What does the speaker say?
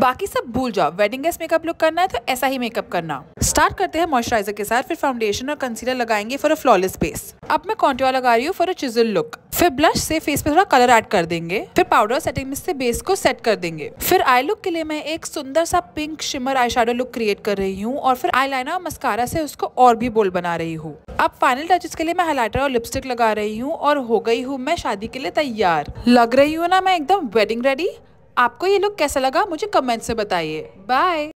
बाकी सब भूल जाओ वेडिंग गेस्ट मेकअप लुक करना है तो ऐसा ही मेकअप करना स्टार्ट करते हैं मॉइस्चराइजर के साथ फिर फाउंडेशन और कंसीलर लगाएंगे फॉर अ फ्लॉलेस बेस अब मैं कॉन्ट्योर लगा रही हूँ फॉर अ चिजल लुक फिर ब्लश से फेस पे थोड़ा कलर ऐड कर देंगे फिर पाउडर सेटिंग में से बेस को सेट कर देंगे फिर आई लुक के लिए मैं एक सुंदर सा pink shimmer eye look create कर रही हूँ और फिर आई और मस्कारा से उसको और भी बोल्ड बना रही हूँ अब फाइनल टचेस के लिए मैं हाइलाइटर और लिपस्टिक लगा रही हूँ और हो गई हूँ मैं शादी के लिए तैयार लग रही हूँ ना मैं एकदम वेडिंग रेडी आपको ये लुक कैसा लगा मुझे कमेंट से बताइए बाय